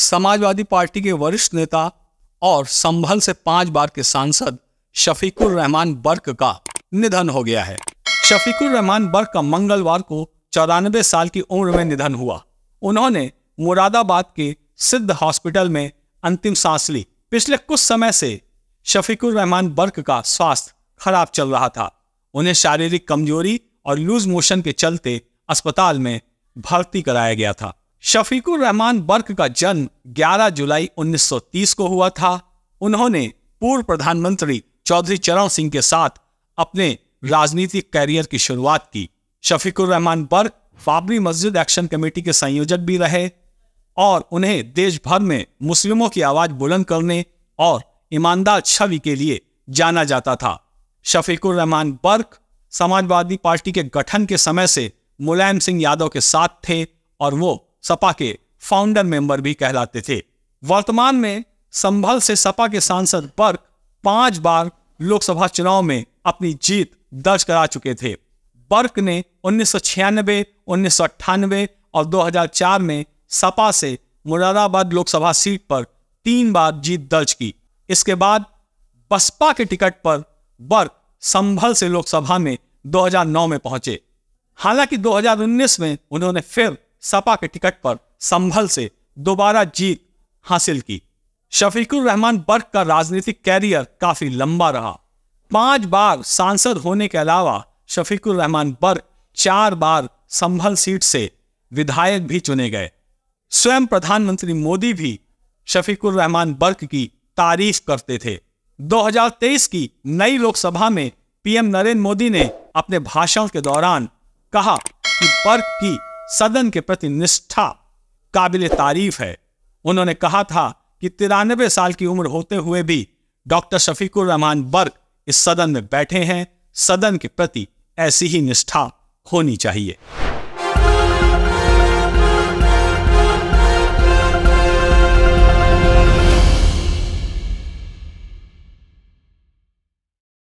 Samajwadi party के वरिष्ठ नेता और संभल से पांच बार के सांसद शफीकुर रहमान बर्क का निधन हो गया है शफीकुर रहमान बर्क का मंगलवार को चौरानबे साल की उम्र में निधन हुआ उन्होंने मुरादाबाद के सिद्ध हॉस्पिटल में अंतिम सांस ली पिछले कुछ समय से शफीकुर रहमान बर्क का स्वास्थ्य खराब चल रहा था उन्हें शारीरिक कमजोरी और लूज मोशन के चलते अस्पताल में भर्ती कराया गया था शफीकुर रहमान बर्क का जन्म 11 जुलाई 1930 को हुआ था उन्होंने पूर्व प्रधानमंत्री चौधरी चरण सिंह के साथ अपने राजनीतिक कैरियर की शुरुआत की शफीकुर रहमान बर्क बाबरी मस्जिद एक्शन कमेटी के संयोजक भी रहे और उन्हें देश भर में मुस्लिमों की आवाज़ बुलंद करने और ईमानदार छवि के लिए जाना जाता था शफीकुर रहमान बर्क समाजवादी पार्टी के गठन के समय से मुलायम सिंह यादव के साथ थे और वो सपा के फाउंडर मेंबर भी कहलाते थे वर्तमान में संभल से सपा के सांसद बर्क पांच बार लोकसभा चुनाव में अपनी जीत दर्ज करा चुके थे बर्क ने उन्नीस सौ छियानबे उन्नीस और 2004 में सपा से मुरादाबाद लोकसभा सीट पर तीन बार जीत दर्ज की इसके बाद बसपा के टिकट पर बर्क संभल से लोकसभा में 2009 में पहुंचे हालांकि 2019 में उन्होंने फिर सपा के टिकट पर संभल से दोबारा जीत हासिल की शफीकुर रहमान बर्क का राजनीतिक कैरियर काफी लंबा रहा पांच बार सांसद होने के अलावा शफीकुर रहमान बर्क चार बार संभल सीट से विधायक भी चुने गए स्वयं प्रधानमंत्री मोदी भी शफीकुर रहमान बर्क की तारीफ करते थे 2023 की नई लोकसभा में पीएम नरेंद्र मोदी ने अपने भाषण के दौरान कहा कि बर्क की सदन के प्रति निष्ठा काबिल तारीफ है उन्होंने कहा था कि तिरानबे साल की उम्र होते हुए भी डॉक्टर शफीकुर रहमान बर्ग इस सदन में बैठे हैं सदन के प्रति ऐसी ही निष्ठा होनी चाहिए